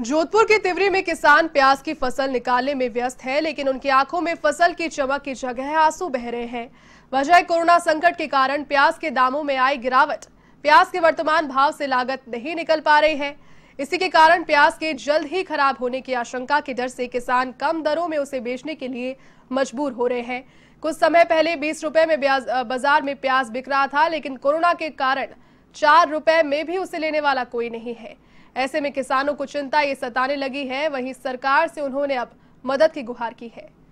जोधपुर के तिवरी में किसान प्याज की फसल निकालने में व्यस्त है लेकिन उनकी आंखों में फसल की चमक की जगह आंसू बह रहे हैं वजह कोरोना संकट के कारण प्याज के दामों में आई गिरावट प्याज के वर्तमान भाव से लागत नहीं निकल पा रही है इसी के कारण प्याज के जल्द ही खराब होने की आशंका के डर से किसान कम दरों में उसे बेचने के लिए मजबूर हो रहे हैं कुछ समय पहले बीस रुपए में बाजार में प्याज बिक रहा था लेकिन कोरोना के कारण चार रुपए में भी उसे लेने वाला कोई नहीं है ऐसे में किसानों को चिंता ये सताने लगी है वहीं सरकार से उन्होंने अब मदद की गुहार की है